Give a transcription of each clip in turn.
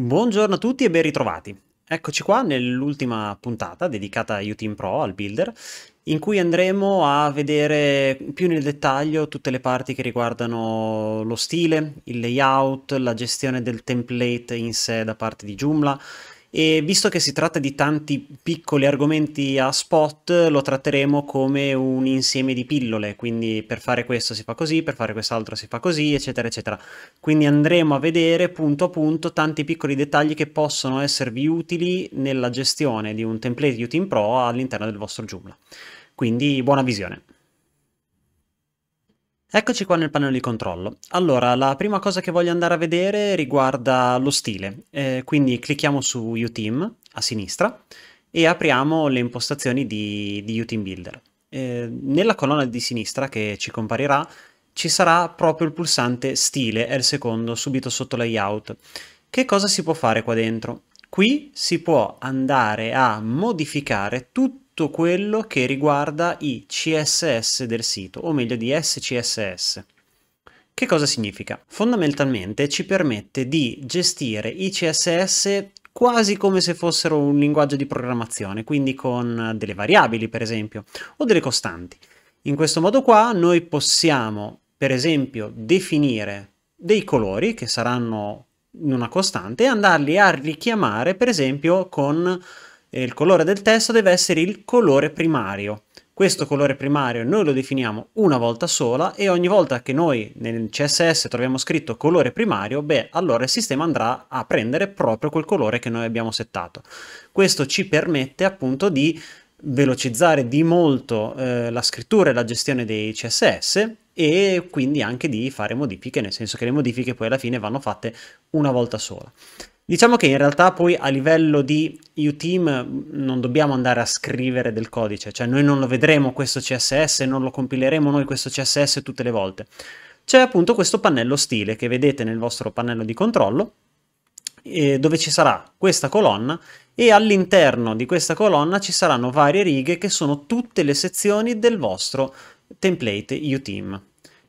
Buongiorno a tutti e ben ritrovati. Eccoci qua nell'ultima puntata dedicata a Uteam Pro, al builder, in cui andremo a vedere più nel dettaglio tutte le parti che riguardano lo stile, il layout, la gestione del template in sé da parte di Joomla, e visto che si tratta di tanti piccoli argomenti a spot, lo tratteremo come un insieme di pillole, quindi per fare questo si fa così, per fare quest'altro si fa così, eccetera, eccetera. Quindi andremo a vedere punto a punto tanti piccoli dettagli che possono esservi utili nella gestione di un template Utim Pro all'interno del vostro Joomla. Quindi buona visione. Eccoci qua nel pannello di controllo. Allora, la prima cosa che voglio andare a vedere riguarda lo stile, eh, quindi clicchiamo su UTeam a sinistra e apriamo le impostazioni di, di UTeam Builder. Eh, nella colonna di sinistra che ci comparirà ci sarà proprio il pulsante stile, è il secondo, subito sotto layout. Che cosa si può fare qua dentro? Qui si può andare a modificare tutto tutto quello che riguarda i CSS del sito, o meglio di SCSS. Che cosa significa? Fondamentalmente ci permette di gestire i CSS quasi come se fossero un linguaggio di programmazione, quindi con delle variabili per esempio, o delle costanti. In questo modo qua noi possiamo per esempio definire dei colori che saranno in una costante e andarli a richiamare per esempio con eh, il colore del testo deve essere il colore primario. Questo colore primario noi lo definiamo una volta sola e ogni volta che noi nel CSS troviamo scritto colore primario, beh, allora il sistema andrà a prendere proprio quel colore che noi abbiamo settato. Questo ci permette appunto di velocizzare di molto eh, la scrittura e la gestione dei CSS e quindi anche di fare modifiche, nel senso che le modifiche poi alla fine vanno fatte una volta sola. Diciamo che in realtà poi a livello di uTeam mm, non dobbiamo andare a scrivere del codice, cioè noi non lo vedremo questo CSS, non lo compileremo noi questo CSS tutte le volte. C'è appunto questo pannello stile che vedete nel vostro pannello di controllo, eh, dove ci sarà questa colonna e all'interno di questa colonna ci saranno varie righe che sono tutte le sezioni del vostro template uTeam.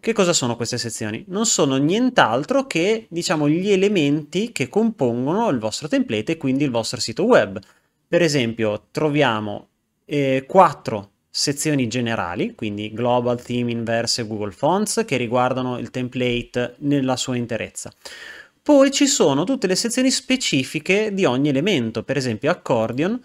Che cosa sono queste sezioni? Non sono nient'altro che, diciamo, gli elementi che compongono il vostro template e quindi il vostro sito web. Per esempio, troviamo eh, quattro sezioni generali, quindi Global, Theme, Inverse e Google Fonts, che riguardano il template nella sua interezza. Poi ci sono tutte le sezioni specifiche di ogni elemento, per esempio Accordion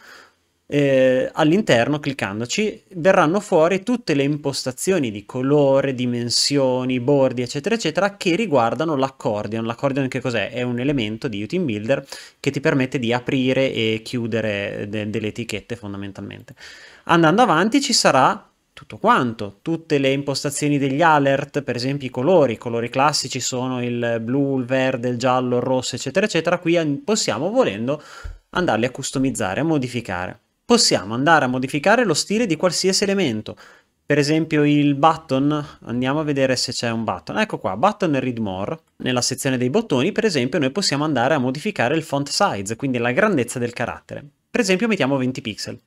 eh, all'interno, cliccandoci, verranno fuori tutte le impostazioni di colore, dimensioni, bordi, eccetera, eccetera, che riguardano l'accordion. L'accordion che cos'è? È un elemento di Utin Builder che ti permette di aprire e chiudere de delle etichette fondamentalmente. Andando avanti ci sarà tutto quanto, tutte le impostazioni degli alert, per esempio i colori, i colori classici sono il blu, il verde, il giallo, il rosso, eccetera, eccetera, qui possiamo volendo andarli a customizzare, a modificare possiamo andare a modificare lo stile di qualsiasi elemento. Per esempio il button, andiamo a vedere se c'è un button. Ecco qua, button read more. Nella sezione dei bottoni, per esempio, noi possiamo andare a modificare il font size, quindi la grandezza del carattere. Per esempio mettiamo 20 pixel.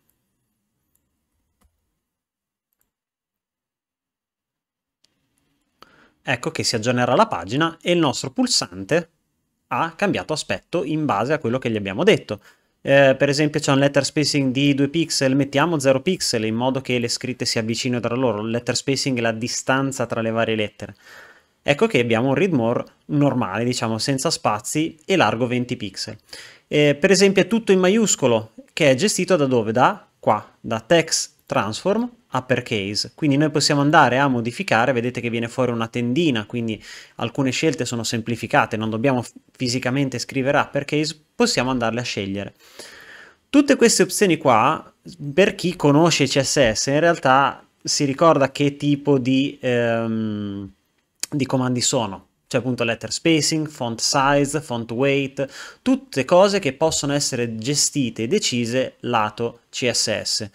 Ecco che si aggiornerà la pagina e il nostro pulsante ha cambiato aspetto in base a quello che gli abbiamo detto eh, per esempio c'è un letter spacing di 2 pixel, mettiamo 0 pixel in modo che le scritte si avvicino tra loro, il letter spacing è la distanza tra le varie lettere. Ecco che abbiamo un read more normale, diciamo senza spazi e largo 20 pixel. Eh, per esempio è tutto in maiuscolo che è gestito da dove? Da qua, da text transform uppercase. Quindi noi possiamo andare a modificare, vedete che viene fuori una tendina, quindi alcune scelte sono semplificate, non dobbiamo fisicamente scrivere uppercase, possiamo andarle a scegliere. Tutte queste opzioni qua, per chi conosce CSS, in realtà si ricorda che tipo di, ehm, di comandi sono cioè appunto letter spacing, font size, font weight, tutte cose che possono essere gestite e decise lato CSS.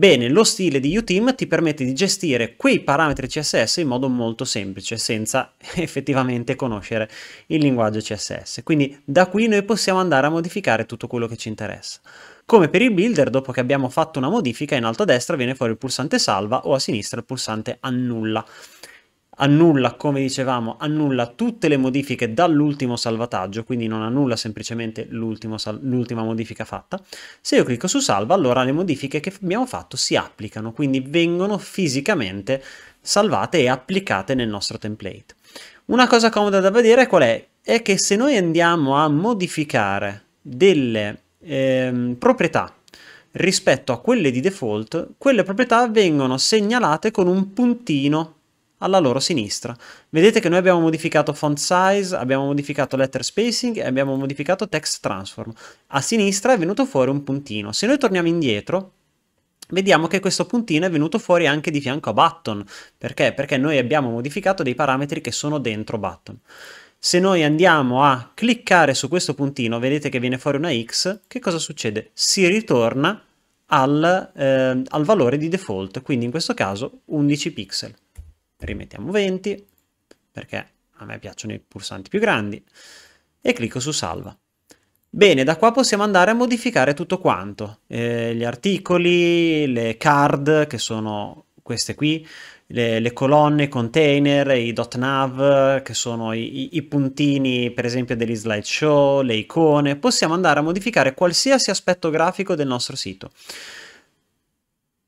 Bene, lo stile di UTIM ti permette di gestire quei parametri CSS in modo molto semplice, senza effettivamente conoscere il linguaggio CSS. Quindi da qui noi possiamo andare a modificare tutto quello che ci interessa. Come per il builder, dopo che abbiamo fatto una modifica, in alto a destra viene fuori il pulsante salva o a sinistra il pulsante annulla annulla, come dicevamo, annulla tutte le modifiche dall'ultimo salvataggio, quindi non annulla semplicemente l'ultima modifica fatta. Se io clicco su salva, allora le modifiche che abbiamo fatto si applicano, quindi vengono fisicamente salvate e applicate nel nostro template. Una cosa comoda da vedere qual è? È che se noi andiamo a modificare delle eh, proprietà rispetto a quelle di default, quelle proprietà vengono segnalate con un puntino alla loro sinistra. Vedete che noi abbiamo modificato font size, abbiamo modificato letter spacing e abbiamo modificato text transform. A sinistra è venuto fuori un puntino. Se noi torniamo indietro, vediamo che questo puntino è venuto fuori anche di fianco a button. Perché? Perché noi abbiamo modificato dei parametri che sono dentro button. Se noi andiamo a cliccare su questo puntino, vedete che viene fuori una X, che cosa succede? Si ritorna al, eh, al valore di default, quindi in questo caso 11 pixel rimettiamo 20 perché a me piacciono i pulsanti più grandi e clicco su salva. Bene, da qua possiamo andare a modificare tutto quanto, eh, gli articoli, le card che sono queste qui, le, le colonne, i container, i .nav che sono i, i puntini per esempio degli slideshow, le icone, possiamo andare a modificare qualsiasi aspetto grafico del nostro sito.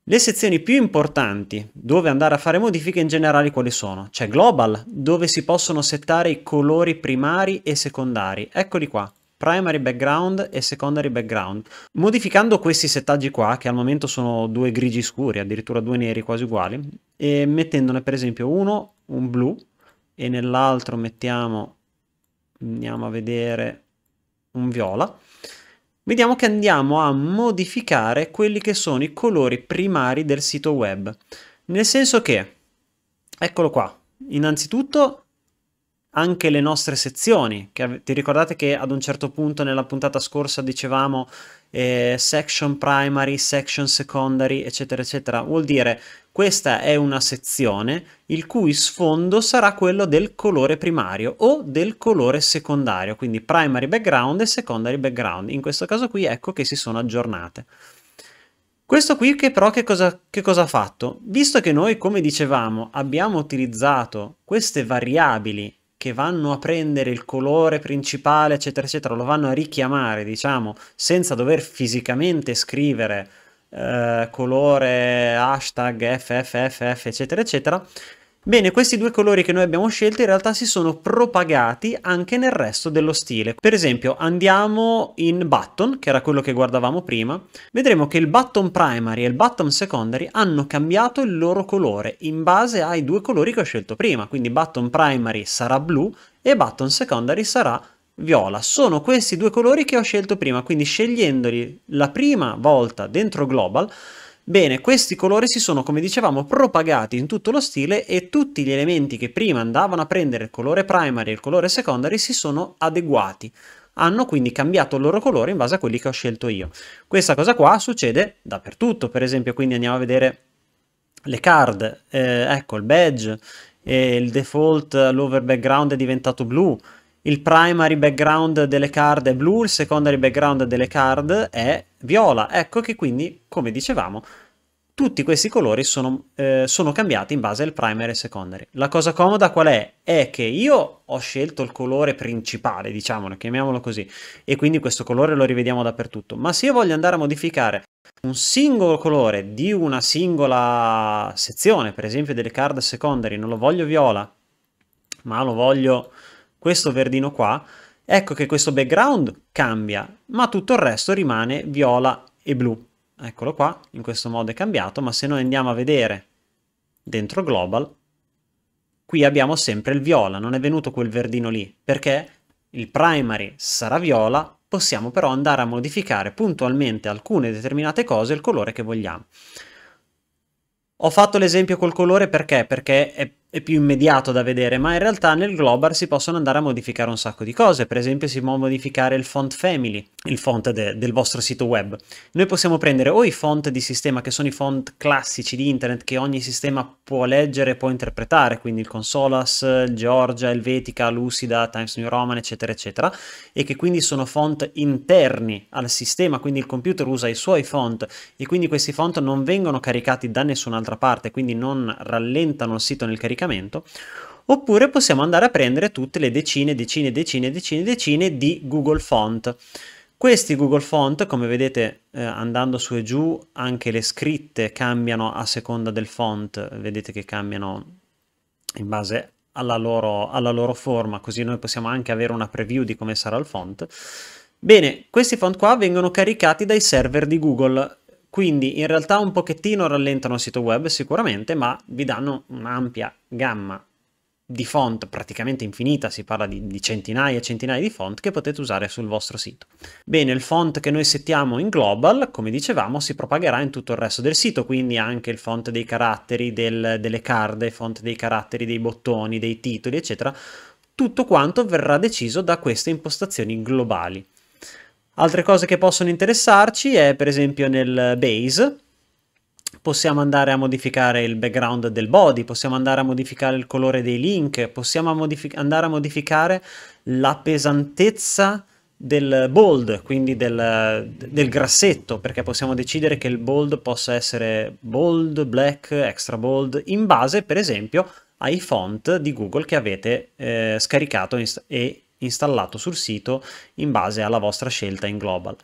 Le sezioni più importanti dove andare a fare modifiche in generale quali sono? C'è Global, dove si possono settare i colori primari e secondari. Eccoli qua, primary background e secondary background. Modificando questi settaggi qua, che al momento sono due grigi scuri, addirittura due neri quasi uguali, e mettendone per esempio uno un blu e nell'altro mettiamo, andiamo a vedere, un viola, vediamo che andiamo a modificare quelli che sono i colori primari del sito web. Nel senso che, eccolo qua, innanzitutto anche le nostre sezioni. Che, ti ricordate che ad un certo punto nella puntata scorsa dicevamo eh, section primary, section secondary, eccetera, eccetera? Vuol dire questa è una sezione il cui sfondo sarà quello del colore primario o del colore secondario, quindi primary background e secondary background. In questo caso qui ecco che si sono aggiornate. Questo qui che però che cosa, che cosa, ha fatto? Visto che noi, come dicevamo, abbiamo utilizzato queste variabili che vanno a prendere il colore principale, eccetera, eccetera, lo vanno a richiamare, diciamo, senza dover fisicamente scrivere eh, colore, hashtag, fff, eccetera, eccetera, Bene, questi due colori che noi abbiamo scelto in realtà si sono propagati anche nel resto dello stile. Per esempio, andiamo in Button, che era quello che guardavamo prima, vedremo che il Button Primary e il Button Secondary hanno cambiato il loro colore in base ai due colori che ho scelto prima, quindi Button Primary sarà blu e Button Secondary sarà viola. Sono questi due colori che ho scelto prima, quindi scegliendoli la prima volta dentro Global Bene, questi colori si sono, come dicevamo, propagati in tutto lo stile e tutti gli elementi che prima andavano a prendere il colore primary e il colore secondary si sono adeguati. Hanno quindi cambiato il loro colore in base a quelli che ho scelto io. Questa cosa qua succede dappertutto, per esempio, quindi andiamo a vedere le card, eh, ecco il badge, eh, il default l'over background è diventato blu, il primary background delle card è blu, il secondary background delle card è viola. Ecco che quindi, come dicevamo, tutti questi colori sono, eh, sono, cambiati in base al primary e secondary. La cosa comoda qual è? È che io ho scelto il colore principale, diciamolo, chiamiamolo così, e quindi questo colore lo rivediamo dappertutto. Ma se io voglio andare a modificare un singolo colore di una singola sezione, per esempio delle card secondary, non lo voglio viola, ma lo voglio questo verdino qua, ecco che questo background cambia, ma tutto il resto rimane viola e blu. Eccolo qua, in questo modo è cambiato, ma se noi andiamo a vedere dentro global, qui abbiamo sempre il viola, non è venuto quel verdino lì, perché il primary sarà viola, possiamo però andare a modificare puntualmente alcune determinate cose il colore che vogliamo. Ho fatto l'esempio col colore perché? Perché è è più immediato da vedere, ma in realtà nel Global si possono andare a modificare un sacco di cose, per esempio si può modificare il font family, il font de del vostro sito web. Noi possiamo prendere o i font di sistema, che sono i font classici di internet che ogni sistema può leggere e può interpretare, quindi il Consolas, il Georgia, Helvetica, Lucida, Times New Roman, eccetera, eccetera, e che quindi sono font interni al sistema, quindi il computer usa i suoi font e quindi questi font non vengono caricati da nessun'altra parte, quindi non rallentano il sito nel caricare caricamento, oppure possiamo andare a prendere tutte le decine, decine, decine, decine, decine di Google Font. Questi Google Font, come vedete eh, andando su e giù, anche le scritte cambiano a seconda del font, vedete che cambiano in base alla loro, alla loro forma, così noi possiamo anche avere una preview di come sarà il font. Bene, questi font qua vengono caricati dai server di Google quindi in realtà un pochettino rallentano il sito web sicuramente, ma vi danno un'ampia gamma di font praticamente infinita, si parla di, di, centinaia e centinaia di font che potete usare sul vostro sito. Bene, il font che noi settiamo in global, come dicevamo, si propagherà in tutto il resto del sito, quindi anche il font dei caratteri, del, delle card, il font dei caratteri, dei bottoni, dei titoli, eccetera, tutto quanto verrà deciso da queste impostazioni globali. Altre cose che possono interessarci è per esempio nel base possiamo andare a modificare il background del body, possiamo andare a modificare il colore dei link, possiamo andare a modificare la pesantezza del bold, quindi del, del, grassetto, perché possiamo decidere che il bold possa essere bold, black, extra bold, in base per esempio ai font di Google che avete eh, scaricato e installato sul sito in base alla vostra scelta in global.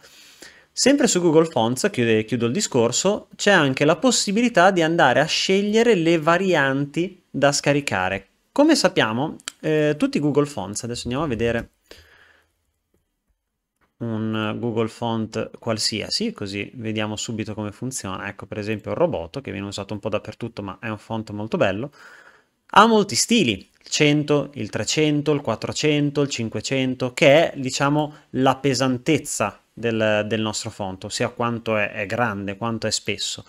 Sempre su Google Fonts, chiude, chiudo il discorso, c'è anche la possibilità di andare a scegliere le varianti da scaricare. Come sappiamo, eh, tutti Google Fonts, adesso andiamo a vedere un Google Font qualsiasi, così vediamo subito come funziona. Ecco per esempio il Roboto, che viene usato un po' dappertutto, ma è un font molto bello ha molti stili, il 100, il 300, il 400, il 500, che è diciamo la pesantezza del, del nostro font, ossia quanto è, è grande, quanto è spesso.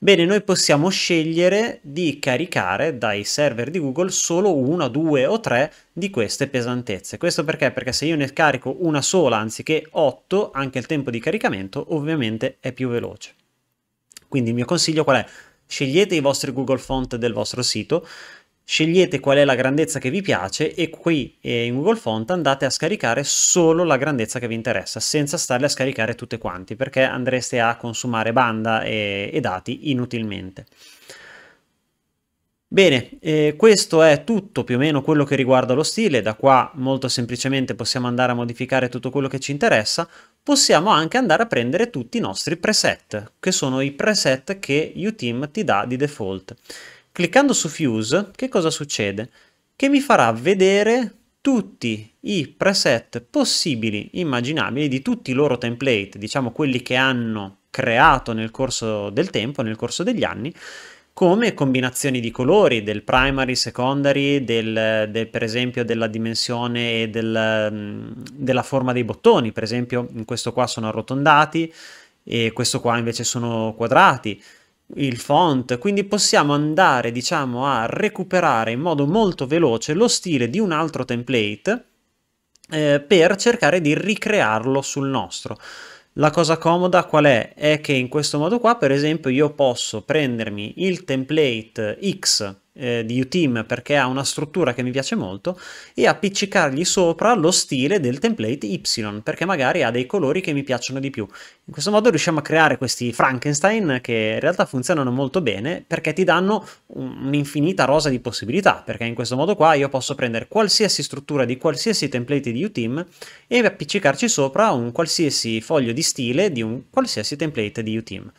Bene, noi possiamo scegliere di caricare dai server di Google solo una, due o tre di queste pesantezze. Questo perché? Perché se io ne carico una sola anziché otto, anche il tempo di caricamento ovviamente è più veloce. Quindi il mio consiglio qual è? Scegliete i vostri Google Font del vostro sito, scegliete qual è la grandezza che vi piace e qui eh, in Google Font andate a scaricare solo la grandezza che vi interessa senza starle a scaricare tutte quanti perché andreste a consumare banda e, e dati inutilmente. Bene, eh, questo è tutto più o meno quello che riguarda lo stile, da qua molto semplicemente possiamo andare a modificare tutto quello che ci interessa, possiamo anche andare a prendere tutti i nostri preset, che sono i preset che uTeam ti dà di default. Cliccando su Fuse, che cosa succede? Che mi farà vedere tutti i preset possibili, immaginabili, di tutti i loro template, diciamo quelli che hanno creato nel corso del tempo, nel corso degli anni, come combinazioni di colori del primary, secondary, del, del, per esempio della dimensione e del, mm, della forma dei bottoni, per esempio in questo qua sono arrotondati e questo qua invece sono quadrati, il font, quindi possiamo andare diciamo a recuperare in modo molto veloce lo stile di un altro template eh, per cercare di ricrearlo sul nostro. La cosa comoda qual è? È che in questo modo qua per esempio io posso prendermi il template X eh, di Uteam perché ha una struttura che mi piace molto e appiccicargli sopra lo stile del template Y perché magari ha dei colori che mi piacciono di più. In questo modo riusciamo a creare questi Frankenstein che in realtà funzionano molto bene perché ti danno un'infinita rosa di possibilità perché in questo modo qua io posso prendere qualsiasi struttura di qualsiasi template di Uteam e appiccicarci sopra un qualsiasi foglio di stile di un qualsiasi template di Uteam.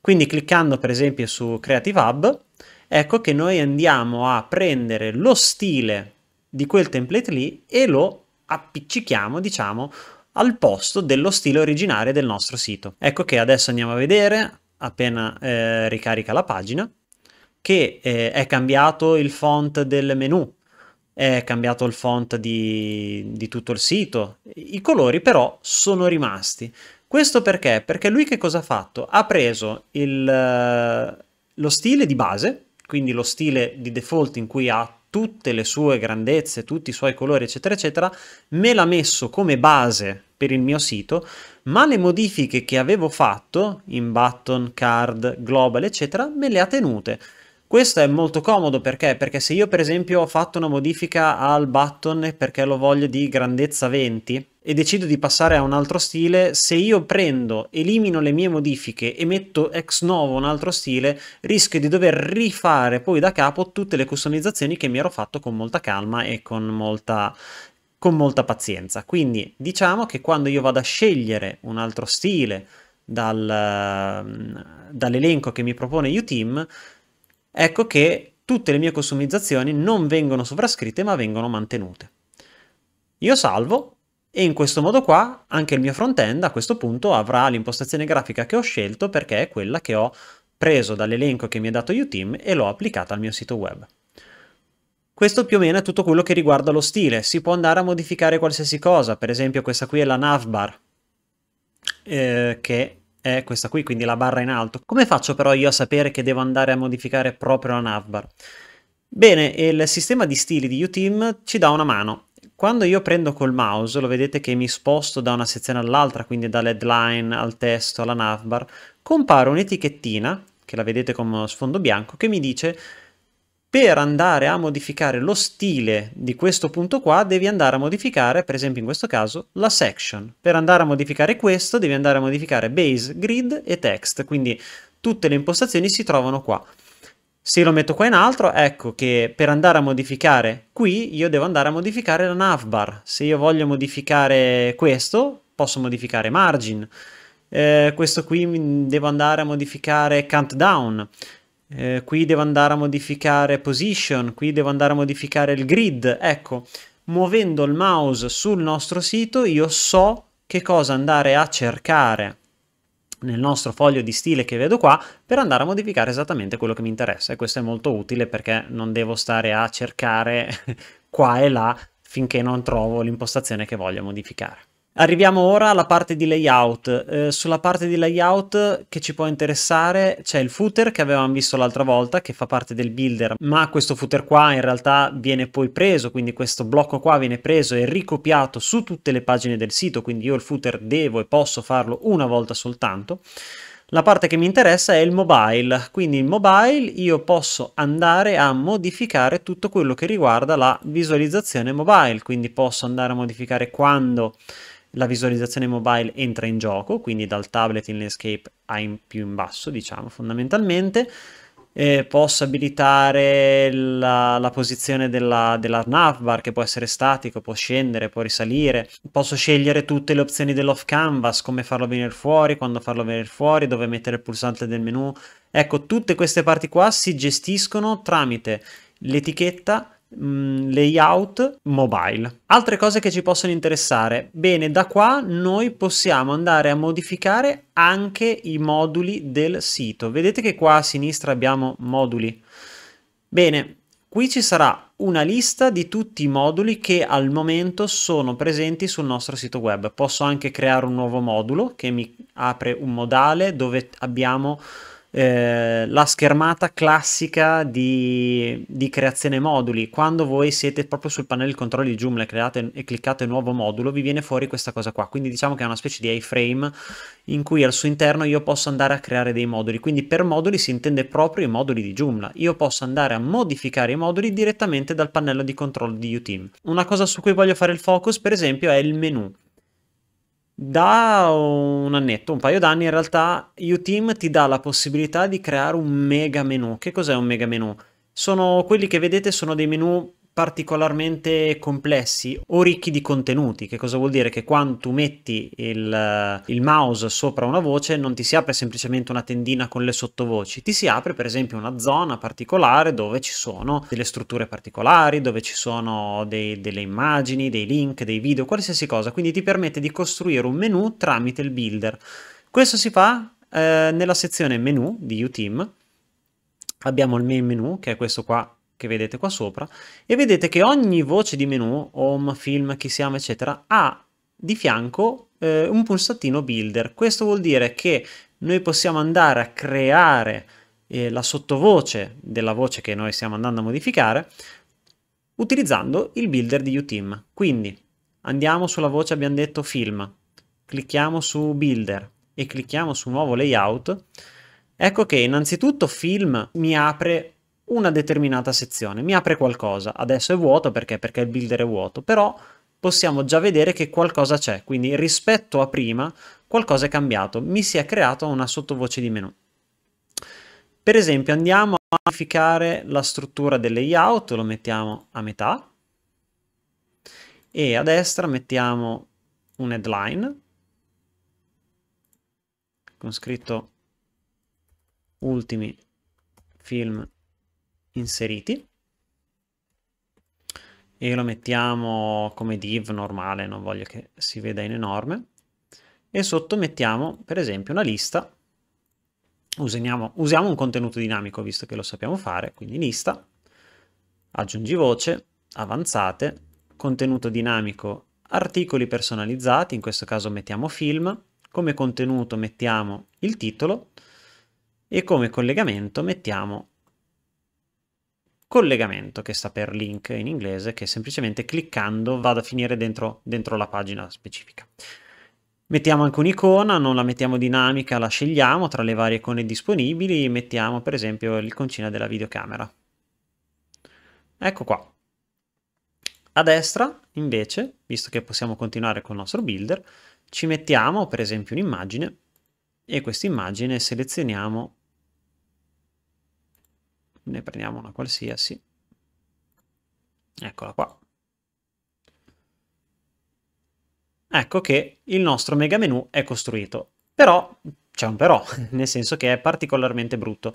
Quindi cliccando per esempio su Creative Hub ecco che noi andiamo a prendere lo stile di quel template lì e lo appiccichiamo, diciamo, al posto dello stile originario del nostro sito. Ecco che adesso andiamo a vedere, appena eh, ricarica la pagina, che eh, è cambiato il font del menu, è cambiato il font di, di, tutto il sito, i colori però sono rimasti. Questo perché? Perché lui che cosa ha fatto? Ha preso il, eh, lo stile di base, quindi lo stile di default in cui ha tutte le sue grandezze, tutti i suoi colori, eccetera, eccetera, me l'ha messo come base per il mio sito, ma le modifiche che avevo fatto in button, card, global, eccetera, me le ha tenute. Questo è molto comodo perché? Perché se io per esempio ho fatto una modifica al button perché lo voglio di grandezza 20, e decido di passare a un altro stile, se io prendo, elimino le mie modifiche e metto ex novo un altro stile, rischio di dover rifare poi da capo tutte le customizzazioni che mi ero fatto con molta calma e con molta con molta pazienza. Quindi diciamo che quando io vado a scegliere un altro stile dal, mm, dall'elenco che mi propone UTeam, ecco che tutte le mie customizzazioni non vengono sovrascritte ma vengono mantenute. Io salvo e in questo modo qua anche il mio front-end a questo punto avrà l'impostazione grafica che ho scelto perché è quella che ho preso dall'elenco che mi ha dato uTeam e l'ho applicata al mio sito web. Questo più o meno è tutto quello che riguarda lo stile, si può andare a modificare qualsiasi cosa, per esempio questa qui è la navbar, eh, che è questa qui, quindi la barra in alto. Come faccio però io a sapere che devo andare a modificare proprio la navbar? Bene, il sistema di stili di uTeam ci dà una mano quando io prendo col mouse, lo vedete che mi sposto da una sezione all'altra, quindi dall'headline al testo alla navbar, compare un'etichettina, che la vedete come sfondo bianco, che mi dice per andare a modificare lo stile di questo punto qua devi andare a modificare, per esempio in questo caso, la section. Per andare a modificare questo devi andare a modificare base, grid e text, quindi tutte le impostazioni si trovano qua. Se lo metto qua in altro, ecco che per andare a modificare qui, io devo andare a modificare la navbar. Se io voglio modificare questo, posso modificare margin. Eh, questo qui devo andare a modificare countdown. Eh, qui devo andare a modificare position, qui devo andare a modificare il grid. Ecco, muovendo il mouse sul nostro sito io so che cosa andare a cercare nel nostro foglio di stile che vedo qua per andare a modificare esattamente quello che mi interessa e questo è molto utile perché non devo stare a cercare qua e là finché non trovo l'impostazione che voglio modificare. Arriviamo ora alla parte di layout. Eh, sulla parte di layout che ci può interessare c'è il footer che avevamo visto l'altra volta che fa parte del builder, ma questo footer qua in realtà viene poi preso, quindi questo blocco qua viene preso e ricopiato su tutte le pagine del sito, quindi io il footer devo e posso farlo una volta soltanto. La parte che mi interessa è il mobile, quindi in mobile io posso andare a modificare tutto quello che riguarda la visualizzazione mobile, quindi posso andare a modificare quando la visualizzazione mobile entra in gioco, quindi dal tablet in landscape a in più in basso, diciamo fondamentalmente. Eh, posso abilitare la, la posizione della, della, navbar che può essere statico, può scendere, può risalire. Posso scegliere tutte le opzioni dell'off canvas, come farlo venire fuori, quando farlo venire fuori, dove mettere il pulsante del menu. Ecco, tutte queste parti qua si gestiscono tramite l'etichetta Mm, layout mobile. Altre cose che ci possono interessare. Bene, da qua noi possiamo andare a modificare anche i moduli del sito. Vedete che qua a sinistra abbiamo moduli. Bene, qui ci sarà una lista di tutti i moduli che al momento sono presenti sul nostro sito web. Posso anche creare un nuovo modulo che mi apre un modale dove abbiamo eh, la schermata classica di, di, creazione moduli. Quando voi siete proprio sul pannello di controllo di Joomla create, e cliccate nuovo modulo, vi viene fuori questa cosa qua. Quindi diciamo che è una specie di iframe in cui al suo interno io posso andare a creare dei moduli. Quindi per moduli si intende proprio i moduli di Joomla. Io posso andare a modificare i moduli direttamente dal pannello di controllo di uTeam. Una cosa su cui voglio fare il focus, per esempio, è il menu. Da un annetto, un paio d'anni in realtà, Uteam ti dà la possibilità di creare un mega menu. Che cos'è un mega menu? Sono quelli che vedete sono dei menu particolarmente complessi o ricchi di contenuti, che cosa vuol dire? Che quando tu metti il, il, mouse sopra una voce non ti si apre semplicemente una tendina con le sottovoci, ti si apre per esempio una zona particolare dove ci sono delle strutture particolari, dove ci sono dei, delle immagini, dei link, dei video, qualsiasi cosa, quindi ti permette di costruire un menu tramite il builder. Questo si fa eh, nella sezione menu di UTeam, abbiamo il main menu che è questo qua che vedete qua sopra e vedete che ogni voce di menu, home, film, chi siamo, eccetera, ha di fianco eh, un pulsantino builder. Questo vuol dire che noi possiamo andare a creare eh, la sottovoce della voce che noi stiamo andando a modificare utilizzando il builder di UTIM. Quindi andiamo sulla voce abbiamo detto film, clicchiamo su builder e clicchiamo su nuovo layout. Ecco che innanzitutto film mi apre una determinata sezione, mi apre qualcosa, adesso è vuoto perché? Perché il builder è vuoto, però possiamo già vedere che qualcosa c'è, quindi rispetto a prima qualcosa è cambiato, mi si è creata una sottovoce di menu. Per esempio andiamo a modificare la struttura del layout, lo mettiamo a metà e a destra mettiamo un headline con scritto ultimi film inseriti e lo mettiamo come div normale, non voglio che si veda in enorme e sotto mettiamo per esempio una lista usiamo, usiamo un contenuto dinamico visto che lo sappiamo fare, quindi lista aggiungi voce, avanzate, contenuto dinamico, articoli personalizzati, in questo caso mettiamo film, come contenuto mettiamo il titolo e come collegamento mettiamo collegamento che sta per link in inglese che semplicemente cliccando vado a finire dentro, dentro la pagina specifica. Mettiamo anche un'icona, non la mettiamo dinamica, la scegliamo tra le varie icone disponibili, mettiamo per esempio l'iconcina della videocamera. Ecco qua. A destra invece, visto che possiamo continuare con il nostro builder, ci mettiamo per esempio un'immagine e questa immagine selezioniamo ne prendiamo una qualsiasi. Eccola qua. Ecco che il nostro mega menu è costruito. Però c'è un però, nel senso che è particolarmente brutto,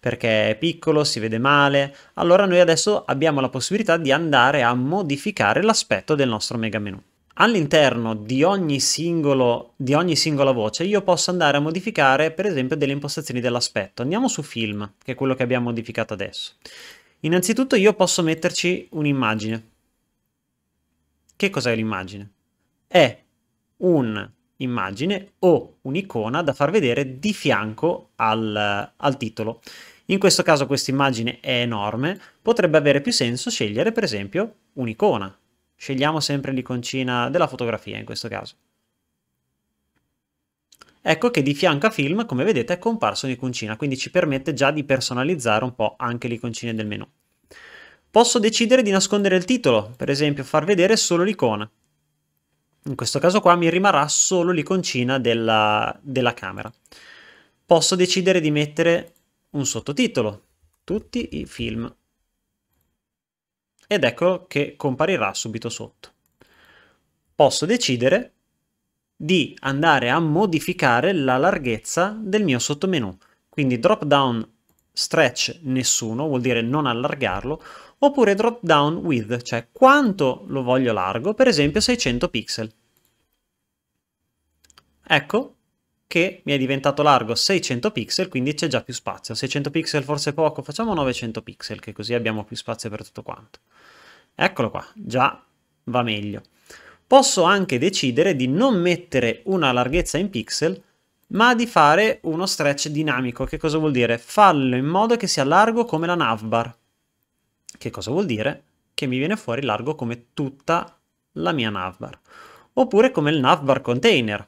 perché è piccolo, si vede male. Allora noi adesso abbiamo la possibilità di andare a modificare l'aspetto del nostro mega menu all'interno di ogni, singolo, di ogni singola voce io posso andare a modificare per esempio delle impostazioni dell'aspetto. Andiamo su film, che è quello che abbiamo modificato adesso. Innanzitutto io posso metterci un'immagine. Che cos'è l'immagine? È un'immagine o un'icona da far vedere di fianco al, al titolo. In questo caso questa immagine è enorme, potrebbe avere più senso scegliere per esempio un'icona Scegliamo sempre l'iconcina della fotografia in questo caso. Ecco che di fianco a film, come vedete, è comparso un'iconcina, quindi ci permette già di personalizzare un po' anche l'iconcina del menu. Posso decidere di nascondere il titolo, per esempio far vedere solo l'icona. In questo caso qua mi rimarrà solo l'iconcina della, della camera. Posso decidere di mettere un sottotitolo, tutti i film ed eccolo che comparirà subito sotto. Posso decidere di andare a modificare la larghezza del mio sottomenu, quindi drop down stretch nessuno, vuol dire non allargarlo, oppure drop down width, cioè quanto lo voglio largo, per esempio 600 pixel. Ecco che mi è diventato largo 600 pixel, quindi c'è già più spazio. 600 pixel forse poco, facciamo 900 pixel, che così abbiamo più spazio per tutto quanto. Eccolo qua, già va meglio. Posso anche decidere di non mettere una larghezza in pixel, ma di fare uno stretch dinamico. Che cosa vuol dire? Fallo in modo che sia largo come la navbar. Che cosa vuol dire? Che mi viene fuori largo come tutta la mia navbar. Oppure come il navbar container,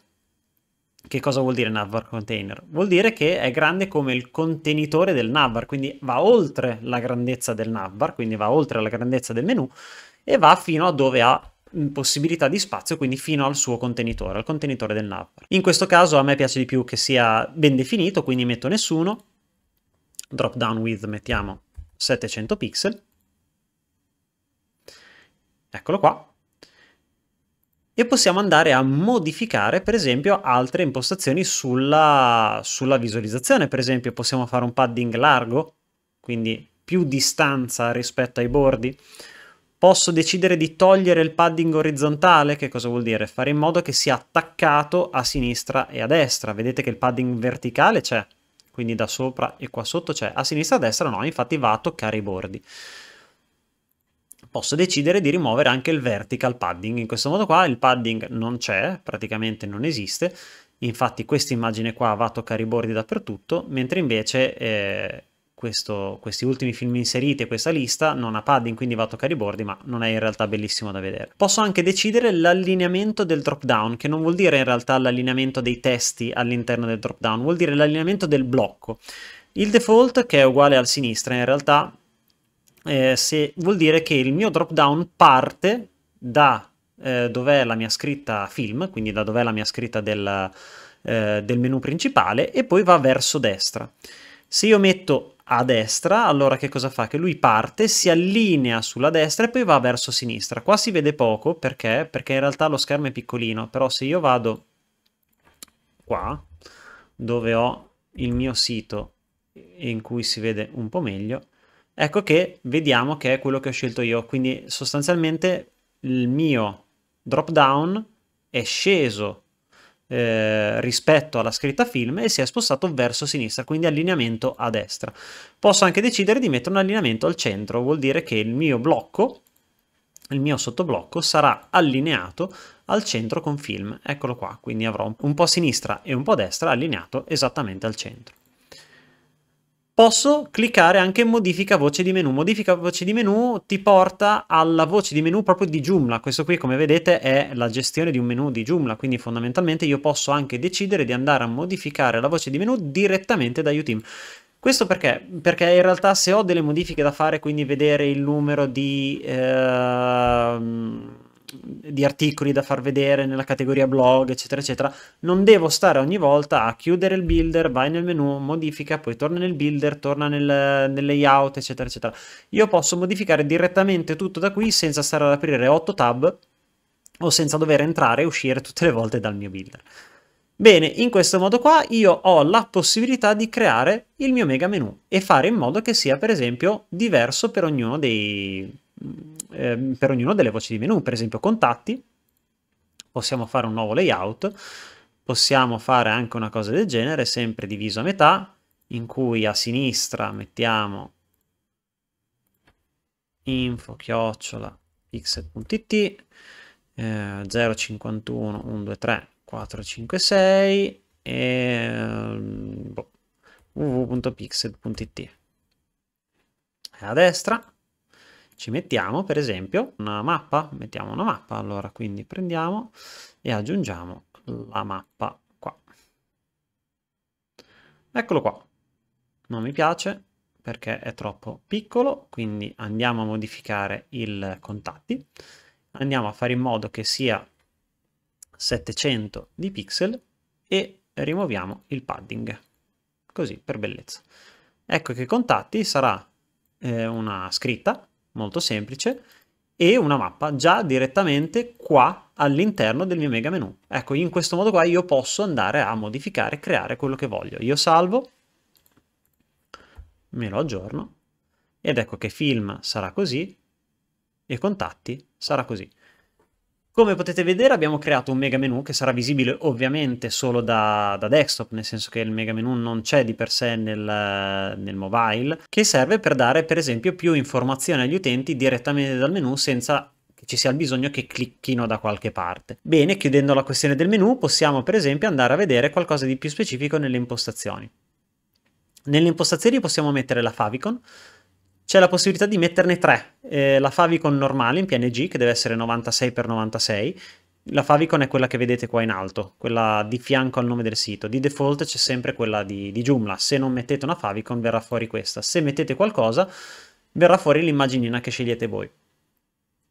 che cosa vuol dire Navbar Container? Vuol dire che è grande come il contenitore del Navbar, quindi va oltre la grandezza del Navbar, quindi va oltre la grandezza del menu e va fino a dove ha possibilità di spazio, quindi fino al suo contenitore, al contenitore del Navbar. In questo caso a me piace di più che sia ben definito, quindi metto nessuno, drop down width mettiamo 700 pixel, eccolo qua, e possiamo andare a modificare per esempio altre impostazioni sulla, sulla visualizzazione, per esempio possiamo fare un padding largo, quindi più distanza rispetto ai bordi, posso decidere di togliere il padding orizzontale, che cosa vuol dire? Fare in modo che sia attaccato a sinistra e a destra. Vedete che il padding verticale c'è, quindi da sopra e qua sotto c'è, a sinistra e a destra no, infatti va a toccare i bordi posso decidere di rimuovere anche il vertical padding. In questo modo qua il padding non c'è, praticamente non esiste, infatti questa immagine qua va a toccare i bordi dappertutto, mentre invece eh, questo, questi ultimi film inseriti e questa lista non ha padding, quindi va a toccare i bordi, ma non è in realtà bellissimo da vedere. Posso anche decidere l'allineamento del drop down, che non vuol dire in realtà l'allineamento dei testi all'interno del drop down, vuol dire l'allineamento del blocco. Il default, che è uguale al sinistra, in realtà eh, se, vuol dire che il mio drop down parte da eh, dov'è la mia scritta film, quindi da dov'è la mia scritta del, eh, del menu principale, e poi va verso destra. Se io metto a destra, allora che cosa fa? Che lui parte, si allinea sulla destra e poi va verso sinistra. Qua si vede poco perché? Perché in realtà lo schermo è piccolino, però se io vado qua, dove ho il mio sito in cui si vede un po' meglio, ecco che vediamo che è quello che ho scelto io. Quindi sostanzialmente il mio drop down è sceso eh, rispetto alla scritta film e si è spostato verso sinistra, quindi allineamento a destra. Posso anche decidere di mettere un allineamento al centro, vuol dire che il mio blocco, il mio sottoblocco sarà allineato al centro con film, eccolo qua, quindi avrò un po' a sinistra e un po' a destra allineato esattamente al centro posso cliccare anche modifica voce di menu. Modifica voce di menu ti porta alla voce di menu proprio di Joomla. Questo qui, come vedete, è la gestione di un menu di Joomla, quindi fondamentalmente io posso anche decidere di andare a modificare la voce di menu direttamente da Uteam. Questo perché? Perché in realtà se ho delle modifiche da fare, quindi vedere il numero di... Ehm di articoli da far vedere nella categoria blog, eccetera, eccetera, non devo stare ogni volta a chiudere il builder, vai nel menu, modifica, poi torna nel builder, torna nel, nel layout, eccetera, eccetera. Io posso modificare direttamente tutto da qui senza stare ad aprire 8 tab o senza dover entrare e uscire tutte le volte dal mio builder. Bene, in questo modo qua io ho la possibilità di creare il mio mega menu e fare in modo che sia per esempio diverso per ognuno dei, Ehm, per ognuna delle voci di menu, per esempio contatti, possiamo fare un nuovo layout, possiamo fare anche una cosa del genere, sempre diviso a metà, in cui a sinistra mettiamo info chiocciola pixel.it eh, 051 123 456 e boh, www.pixel.it a destra ci mettiamo per esempio una mappa, mettiamo una mappa, allora quindi prendiamo e aggiungiamo la mappa qua. Eccolo qua, non mi piace perché è troppo piccolo, quindi andiamo a modificare il contatti, andiamo a fare in modo che sia 700 di pixel e rimuoviamo il padding, così per bellezza. Ecco che contatti sarà eh, una scritta molto semplice, e una mappa già direttamente qua all'interno del mio mega menu. Ecco, in questo modo qua io posso andare a modificare, creare quello che voglio. Io salvo, me lo aggiorno, ed ecco che film sarà così e contatti sarà così. Come potete vedere abbiamo creato un mega menu che sarà visibile ovviamente solo da, da desktop, nel senso che il mega menu non c'è di per sé nel, nel, mobile, che serve per dare per esempio più informazioni agli utenti direttamente dal menu senza che ci sia il bisogno che clicchino da qualche parte. Bene, chiudendo la questione del menu possiamo per esempio andare a vedere qualcosa di più specifico nelle impostazioni. Nelle impostazioni possiamo mettere la favicon, c'è la possibilità di metterne tre. Eh, la favicon normale in PNG, che deve essere 96x96, la favicon è quella che vedete qua in alto, quella di fianco al nome del sito. Di default c'è sempre quella di, di Joomla. Se non mettete una favicon verrà fuori questa. Se mettete qualcosa verrà fuori l'immaginina che scegliete voi.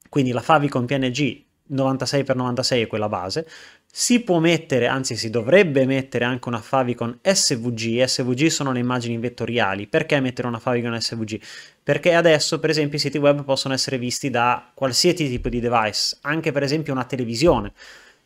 Quindi la favicon PNG 96x96 è quella base, si può mettere, anzi si dovrebbe mettere anche una favicon SVG, SVG sono le immagini vettoriali, perché mettere una favicon SVG? Perché adesso per esempio i siti web possono essere visti da qualsiasi tipo di device, anche per esempio una televisione.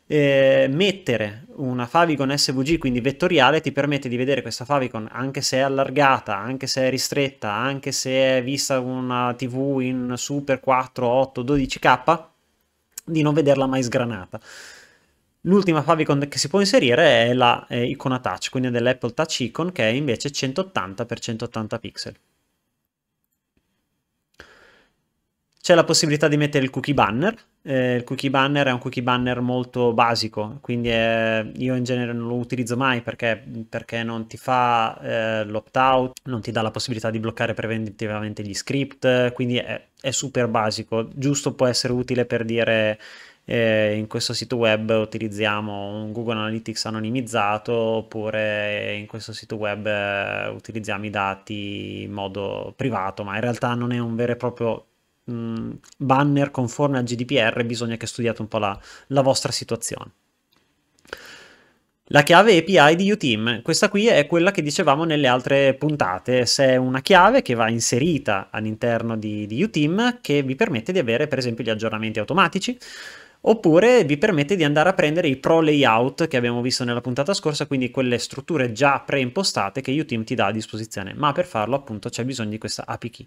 Eh, mettere una favicon SVG, quindi vettoriale, ti permette di vedere questa favicon anche se è allargata, anche se è ristretta, anche se è vista una TV in Super 4, 8, 12K, di non vederla mai sgranata. L'ultima favicon che si può inserire è la eh, icona touch, quindi dell'Apple Touch Icon che è invece 180x180 pixel. C'è la possibilità di mettere il cookie banner, eh, il cookie banner è un cookie banner molto basico, quindi eh, io in genere non lo utilizzo mai perché, perché non ti fa eh, l'opt-out, non ti dà la possibilità di bloccare preventivamente gli script, quindi è, è super basico, giusto può essere utile per dire eh, in questo sito web utilizziamo un Google Analytics anonimizzato oppure in questo sito web eh, utilizziamo i dati in modo privato, ma in realtà non è un vero e proprio mh, mm, banner conforme al GDPR, bisogna che studiate un po' la, la vostra situazione. La chiave API di UTIM, questa qui è quella che dicevamo nelle altre puntate, se è una chiave che va inserita all'interno di, di uTeam che vi permette di avere per esempio gli aggiornamenti automatici, oppure vi permette di andare a prendere i pro layout che abbiamo visto nella puntata scorsa, quindi quelle strutture già preimpostate che UTM ti dà a disposizione, ma per farlo appunto c'è bisogno di questa API key.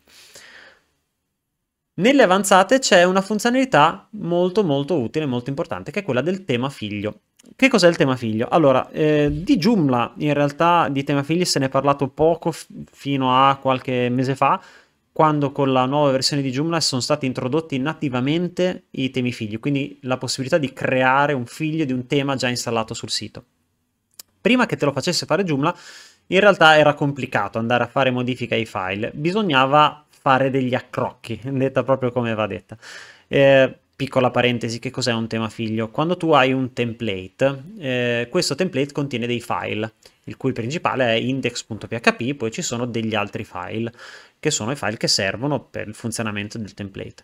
Nelle avanzate c'è una funzionalità molto molto utile, e molto importante, che è quella del tema figlio. Che cos'è il tema figlio? Allora, eh, di Joomla in realtà di tema figli se ne è parlato poco fino a qualche mese fa, quando con la nuova versione di Joomla sono stati introdotti nativamente i temi figli, quindi la possibilità di creare un figlio di un tema già installato sul sito. Prima che te lo facesse fare Joomla, in realtà era complicato andare a fare modifiche ai file, bisognava fare degli accrocchi, detta proprio come va detta. Eh, piccola parentesi, che cos'è un tema figlio? Quando tu hai un template, eh, questo template contiene dei file, il cui principale è index.php, poi ci sono degli altri file, che sono i file che servono per il funzionamento del template.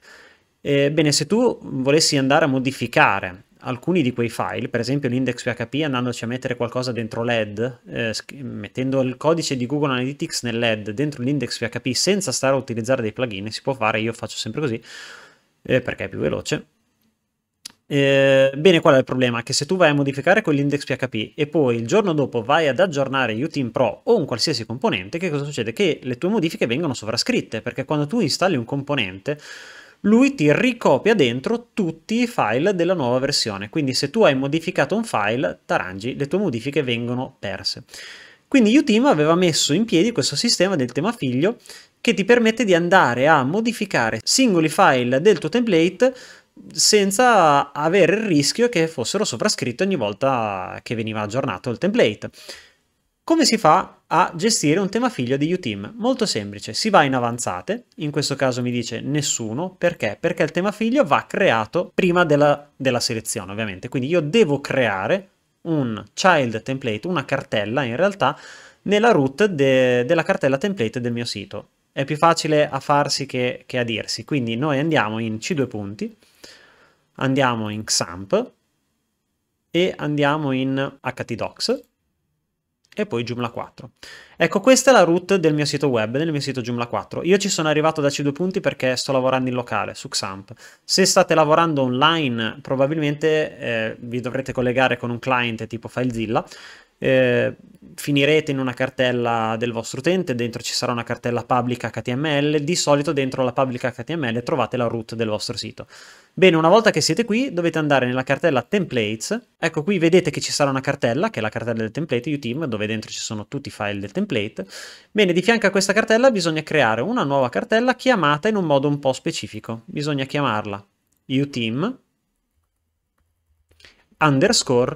Ebbene, eh, se tu volessi andare a modificare alcuni di quei file, per esempio l'index.php andandoci a mettere qualcosa dentro l'ed, eh, mettendo il codice di Google Analytics nell'ed dentro l'index.php senza stare a utilizzare dei plugin, si può fare, io faccio sempre così, eh, perché è più veloce. Eh, bene, qual è il problema? Che se tu vai a modificare quell'index PHP e poi il giorno dopo vai ad aggiornare Uteam Pro o un qualsiasi componente, che cosa succede? Che le tue modifiche vengono sovrascritte, perché quando tu installi un componente, lui ti ricopia dentro tutti i file della nuova versione. Quindi se tu hai modificato un file, Tarangi, le tue modifiche vengono perse. Quindi Uteam aveva messo in piedi questo sistema del tema figlio che ti permette di andare a modificare singoli file del tuo template senza avere il rischio che fossero sovrascritti ogni volta che veniva aggiornato il template. Come si fa a gestire un tema figlio di UTIM? Molto semplice, si va in avanzate, in questo caso mi dice nessuno, perché? Perché il tema figlio va creato prima della, della selezione ovviamente, quindi io devo creare un child template, una cartella in realtà, nella root de, della cartella template del mio sito è più facile a farsi che, che a dirsi. Quindi noi andiamo in C2 punti, andiamo in XAMPP e andiamo in htdocs e poi Joomla 4. Ecco, questa è la root del mio sito web, del mio sito Joomla 4. Io ci sono arrivato da C2 punti perché sto lavorando in locale su XAMPP. Se state lavorando online, probabilmente eh, vi dovrete collegare con un client tipo FileZilla eh, finirete in una cartella del vostro utente, dentro ci sarà una cartella pubblica HTML, di solito dentro la pubblica HTML trovate la root del vostro sito. Bene, una volta che siete qui dovete andare nella cartella templates, ecco qui vedete che ci sarà una cartella, che è la cartella del template UTIM, dove dentro ci sono tutti i file del template. Bene, di fianco a questa cartella bisogna creare una nuova cartella chiamata in un modo un po' specifico, bisogna chiamarla UTIM underscore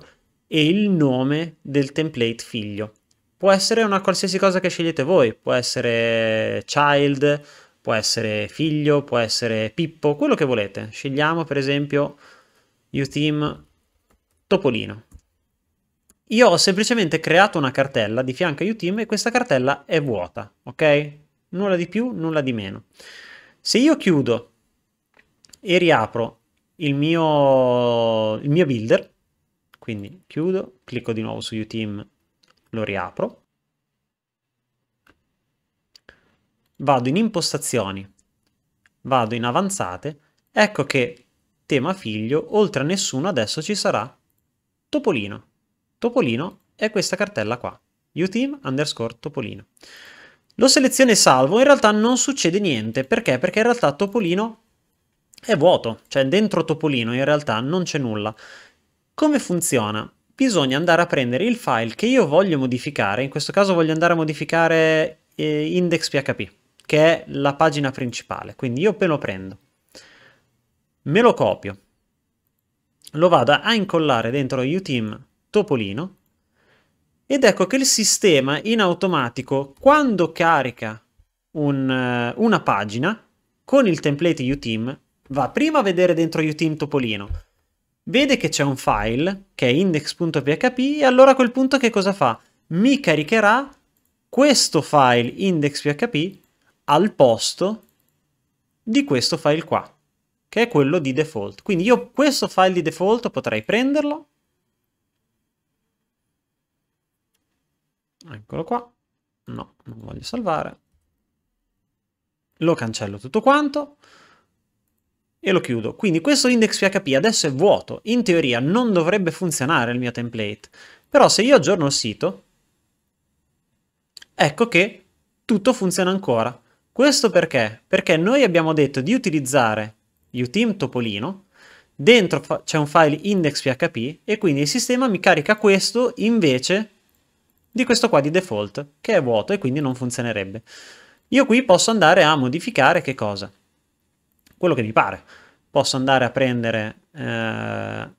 e il nome del template figlio. Può essere una qualsiasi cosa che scegliete voi, può essere child, può essere figlio, può essere Pippo, quello che volete. Scegliamo per esempio uTeam Topolino. Io ho semplicemente creato una cartella di fianco a uTeam e questa cartella è vuota, ok? Nulla di più, nulla di meno. Se io chiudo e riapro il mio, il mio builder, quindi chiudo, clicco di nuovo su uTeam, lo riapro. Vado in impostazioni, vado in avanzate, ecco che tema figlio, oltre a nessuno adesso ci sarà Topolino. Topolino è questa cartella qua, uTeam underscore Topolino. Lo seleziono e salvo, in realtà non succede niente, perché? Perché in realtà Topolino è vuoto, cioè dentro Topolino in realtà non c'è nulla. Come funziona? Bisogna andare a prendere il file che io voglio modificare, in questo caso voglio andare a modificare eh, index.php, che è la pagina principale, quindi io me lo prendo, me lo copio, lo vado a incollare dentro uteam topolino ed ecco che il sistema in automatico quando carica un, eh, una pagina con il template uteam va prima a vedere dentro uteam topolino vede che c'è un file che è index.php e allora a quel punto che cosa fa? Mi caricherà questo file index.php al posto di questo file qua, che è quello di default. Quindi io questo file di default potrei prenderlo, eccolo qua, no, non voglio salvare, lo cancello tutto quanto, e lo chiudo. Quindi questo index.php adesso è vuoto, in teoria non dovrebbe funzionare il mio template, però se io aggiorno il sito, ecco che tutto funziona ancora. Questo perché? Perché noi abbiamo detto di utilizzare utim topolino, dentro c'è un file index.php e quindi il sistema mi carica questo invece di questo qua di default, che è vuoto e quindi non funzionerebbe. Io qui posso andare a modificare che cosa? quello che mi pare. Posso andare a prendere eh,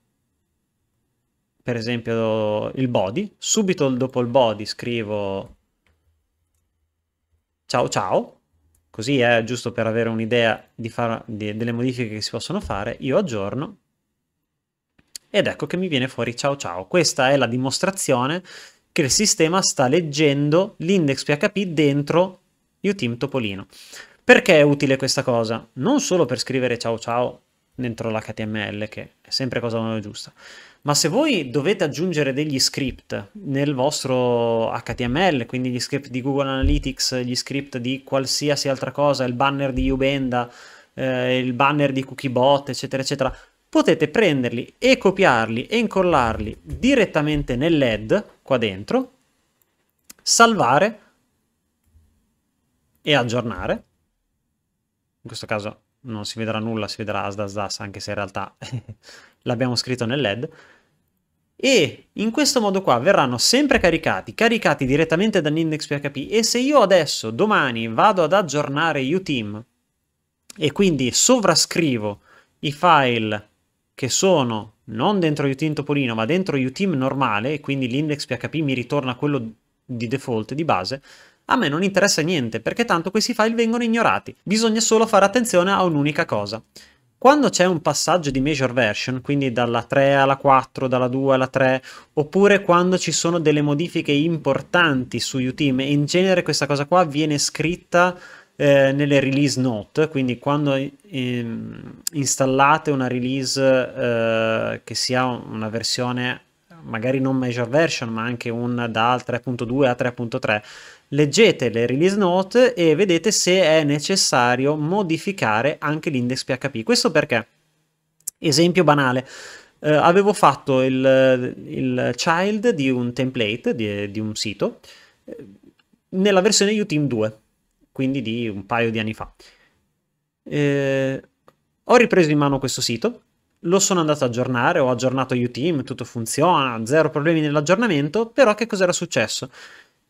per esempio il body, subito dopo il body scrivo ciao ciao, così è giusto per avere un'idea delle modifiche che si possono fare, io aggiorno ed ecco che mi viene fuori ciao ciao. Questa è la dimostrazione che il sistema sta leggendo l'index PHP dentro UTIM Topolino. Perché è utile questa cosa? Non solo per scrivere ciao ciao dentro l'HTML, che è sempre cosa giusta, ma se voi dovete aggiungere degli script nel vostro HTML, quindi gli script di Google Analytics, gli script di qualsiasi altra cosa, il banner di Ubenda, eh, il banner di Cookiebot, eccetera, eccetera, potete prenderli e copiarli e incollarli direttamente nell'ed qua dentro, salvare e aggiornare questo caso non si vedrà nulla, si vedrà asdasdas, anche se in realtà l'abbiamo scritto nel LED. E in questo modo qua verranno sempre caricati, caricati direttamente dall'index.php e se io adesso, domani, vado ad aggiornare uTeam e quindi sovrascrivo i file che sono non dentro uTeam Topolino ma dentro uTeam normale e quindi l'index.php mi ritorna quello di default, di base, a me non interessa niente, perché tanto questi file vengono ignorati. Bisogna solo fare attenzione a un'unica cosa. Quando c'è un passaggio di major version, quindi dalla 3 alla 4, dalla 2 alla 3, oppure quando ci sono delle modifiche importanti su Utime, in genere questa cosa qua viene scritta eh, nelle release note, quindi quando eh, installate una release eh, che sia una versione magari non major version, ma anche un da 3.2 a 3.3, leggete le release note e vedete se è necessario modificare anche l'index PHP. Questo perché? Esempio banale. Eh, avevo fatto il, il, child di un template, di, di un sito, eh, nella versione UTIM 2, quindi di un paio di anni fa. Eh, ho ripreso in mano questo sito lo sono andato ad aggiornare, ho aggiornato uTeam, tutto funziona, zero problemi nell'aggiornamento, però che cos'era successo?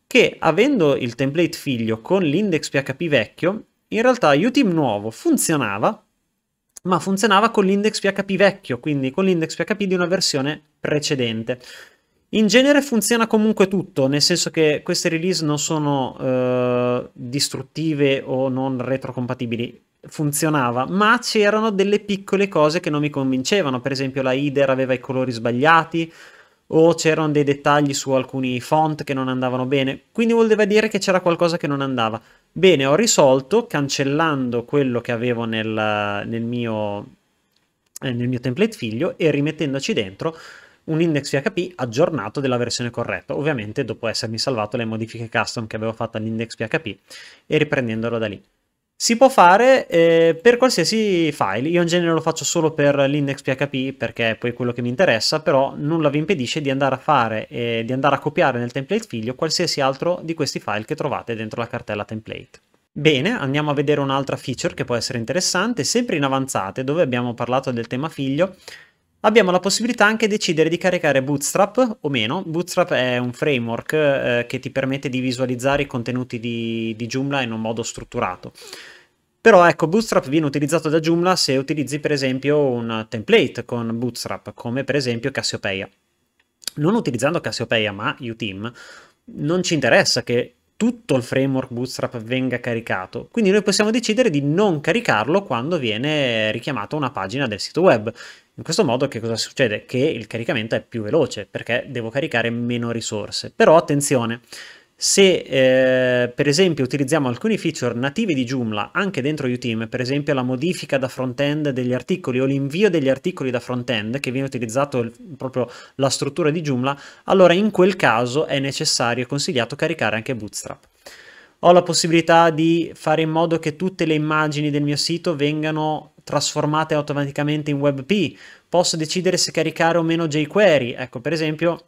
Che avendo il template figlio con l'index PHP vecchio, in realtà uTeam nuovo funzionava, ma funzionava con l'index PHP vecchio, quindi con l'index PHP di una versione precedente. In genere funziona comunque tutto, nel senso che queste release non sono eh, distruttive o non retrocompatibili. Funzionava, ma c'erano delle piccole cose che non mi convincevano. Per esempio, la header aveva i colori sbagliati, o c'erano dei dettagli su alcuni font che non andavano bene. Quindi voleva dire che c'era qualcosa che non andava. Bene, ho risolto cancellando quello che avevo nel, nel, mio, eh, nel mio template figlio e rimettendoci dentro un index PHP aggiornato della versione corretta, ovviamente dopo essermi salvato le modifiche custom che avevo fatto all'index PHP e riprendendolo da lì. Si può fare eh, per qualsiasi file, io in genere lo faccio solo per l'index PHP perché è poi quello che mi interessa, però nulla vi impedisce di andare a fare e eh, di andare a copiare nel template figlio qualsiasi altro di questi file che trovate dentro la cartella template. Bene, andiamo a vedere un'altra feature che può essere interessante, sempre in avanzate dove abbiamo parlato del tema figlio, Abbiamo la possibilità anche di decidere di caricare Bootstrap o meno. Bootstrap è un framework eh, che ti permette di visualizzare i contenuti di, di Joomla in un modo strutturato. Però ecco, Bootstrap viene utilizzato da Joomla se utilizzi per esempio un template con Bootstrap, come per esempio Cassiopeia. Non utilizzando Cassiopeia ma Uteam, non ci interessa che tutto il framework Bootstrap venga caricato, quindi noi possiamo decidere di non caricarlo quando viene richiamata una pagina del sito web. In questo modo che cosa succede? Che il caricamento è più veloce perché devo caricare meno risorse. Però attenzione, se eh, per esempio utilizziamo alcuni feature nativi di Joomla anche dentro Uteam, per esempio la modifica da front-end degli articoli o l'invio degli articoli da front-end, che viene utilizzato il, proprio la struttura di Joomla, allora in quel caso è necessario e consigliato caricare anche Bootstrap ho la possibilità di fare in modo che tutte le immagini del mio sito vengano trasformate automaticamente in WebP, posso decidere se caricare o meno jQuery, ecco per esempio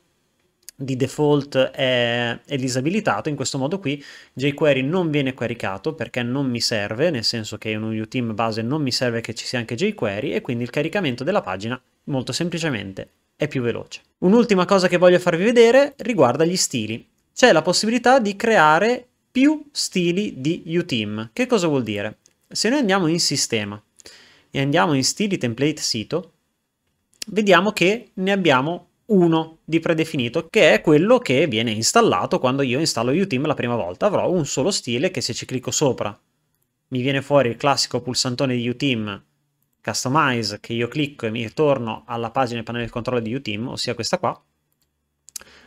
di default è, è, disabilitato, in questo modo qui jQuery non viene caricato perché non mi serve, nel senso che in un uTeam base non mi serve che ci sia anche jQuery e quindi il caricamento della pagina molto semplicemente è più veloce. Un'ultima cosa che voglio farvi vedere riguarda gli stili. C'è la possibilità di creare più stili di UTIM. Che cosa vuol dire? Se noi andiamo in sistema e andiamo in stili template sito, vediamo che ne abbiamo uno di predefinito, che è quello che viene installato quando io installo UTIM la prima volta. Avrò un solo stile che se ci clicco sopra mi viene fuori il classico pulsantone di UTIM customize che io clicco e mi ritorno alla pagina del pannello di controllo di UTIM, ossia questa qua,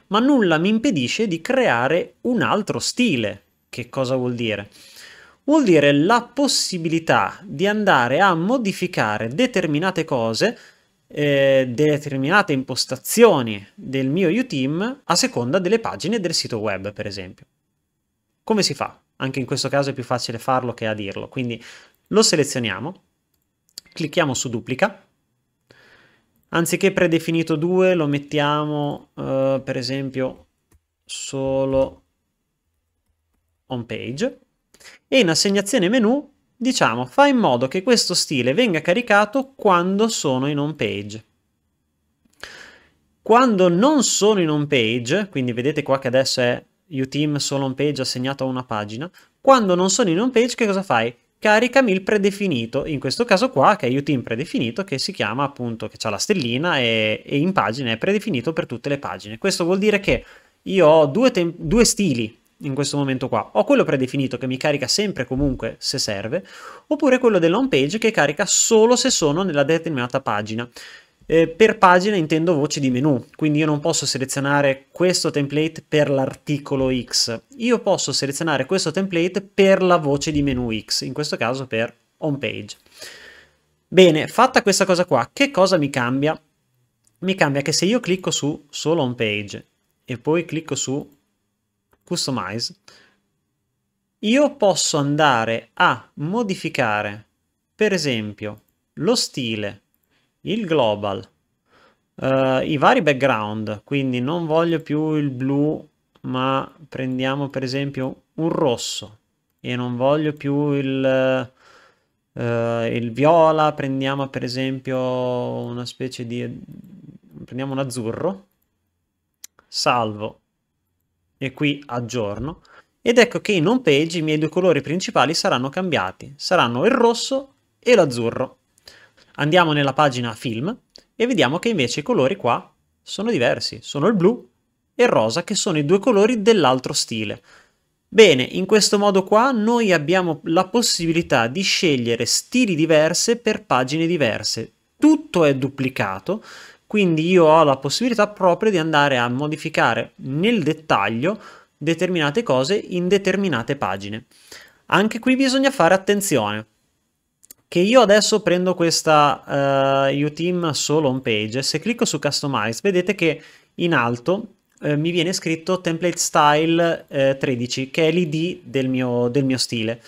ma nulla mi impedisce di creare un altro stile che cosa vuol dire? Vuol dire la possibilità di andare a modificare determinate cose, eh, determinate impostazioni del mio UTIM a seconda delle pagine del sito web, per esempio. Come si fa? Anche in questo caso è più facile farlo che a dirlo, quindi lo selezioniamo, clicchiamo su duplica, anziché predefinito 2 lo mettiamo eh, per esempio solo home page e in assegnazione menu diciamo fa in modo che questo stile venga caricato quando sono in home page. Quando non sono in home page, quindi vedete qua che adesso è uteam solo home page assegnato a una pagina, quando non sono in home page che cosa fai? Caricami il predefinito, in questo caso qua che è uteam predefinito che si chiama appunto, che ha la stellina e, e, in pagina è predefinito per tutte le pagine. Questo vuol dire che io ho due, due stili in questo momento qua. Ho quello predefinito che mi carica sempre comunque se serve, oppure quello dell'home page che carica solo se sono nella determinata pagina. Eh, per pagina intendo voce di menu, quindi io non posso selezionare questo template per l'articolo X, io posso selezionare questo template per la voce di menu X, in questo caso per home page. Bene, fatta questa cosa qua, che cosa mi cambia? Mi cambia che se io clicco su solo home page e poi clicco su customize, io posso andare a modificare, per esempio, lo stile, il global, Uh, i vari background, quindi non voglio più il blu, ma prendiamo per esempio un rosso e non voglio più il, uh, il viola, prendiamo per esempio una specie di... prendiamo un azzurro, salvo e qui aggiorno, ed ecco che in home page i miei due colori principali saranno cambiati, saranno il rosso e l'azzurro. Andiamo nella pagina film e vediamo che invece i colori qua sono diversi, sono il blu e il rosa che sono i due colori dell'altro stile. Bene, in questo modo qua noi abbiamo la possibilità di scegliere stili diverse per pagine diverse. Tutto è duplicato, quindi io ho la possibilità proprio di andare a modificare nel dettaglio determinate cose in determinate pagine. Anche qui bisogna fare attenzione, che io adesso prendo questa uh, UTeam solo home page, se clicco su Customize vedete che in alto eh, mi viene scritto template style eh, 13 che è l'id del mio, del mio stile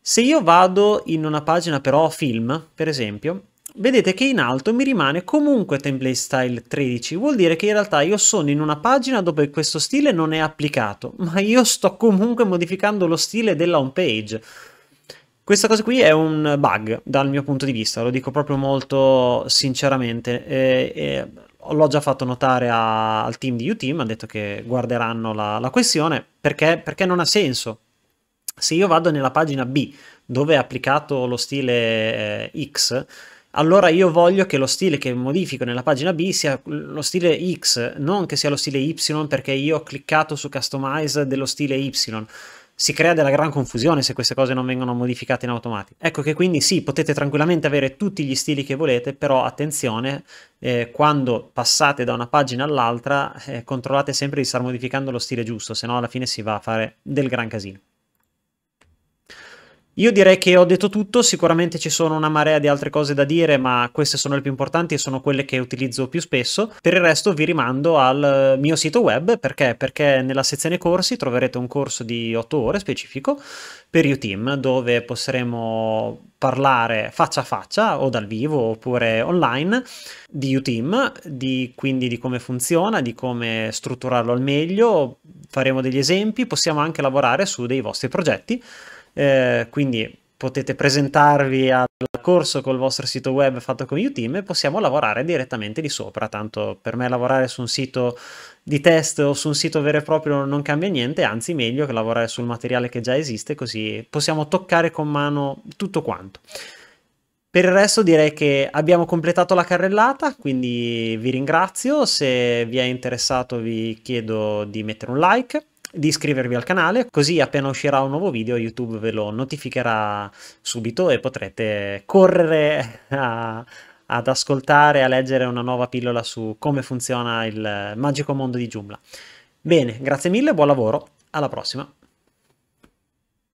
se io vado in una pagina però film per esempio vedete che in alto mi rimane comunque template style 13, vuol dire che in realtà io sono in una pagina dove questo stile non è applicato, ma io sto comunque modificando lo stile della home page. Questa cosa qui è un bug dal mio punto di vista, lo dico proprio molto sinceramente. Eh, eh, l'ho già fatto notare a, al team di UTeam, ha detto che guarderanno la, la questione perché, perché non ha senso. Se io vado nella pagina B dove è applicato lo stile eh, X, allora io voglio che lo stile che modifico nella pagina B sia lo stile X, non che sia lo stile Y perché io ho cliccato su customize dello stile Y. Si crea della gran confusione se queste cose non vengono modificate in automatico. Ecco che quindi sì, potete tranquillamente avere tutti gli stili che volete, però attenzione, eh, quando passate da una pagina all'altra eh, controllate sempre di star modificando lo stile giusto, se no alla fine si va a fare del gran casino. Io direi che ho detto tutto, sicuramente ci sono una marea di altre cose da dire, ma queste sono le più importanti e sono quelle che utilizzo più spesso. Per il resto vi rimando al mio sito web, perché? Perché nella sezione corsi troverete un corso di 8 ore specifico per UTeam, dove potremo parlare faccia a faccia o dal vivo oppure online di UTeam, di, quindi di come funziona, di come strutturarlo al meglio, faremo degli esempi, possiamo anche lavorare su dei vostri progetti eh, quindi potete presentarvi al corso col vostro sito web fatto con Uteam e possiamo lavorare direttamente lì sopra, tanto per me lavorare su un sito di test o su un sito vero e proprio non cambia niente, anzi meglio che lavorare sul materiale che già esiste, così possiamo toccare con mano tutto quanto. Per il resto direi che abbiamo completato la carrellata, quindi vi ringrazio, se vi è interessato vi chiedo di mettere un like, di iscrivervi al canale, così appena uscirà un nuovo video YouTube ve lo notificherà subito e potrete correre a, ad ascoltare, a leggere una nuova pillola su come funziona il magico mondo di Joomla. Bene, grazie mille, buon lavoro, alla prossima!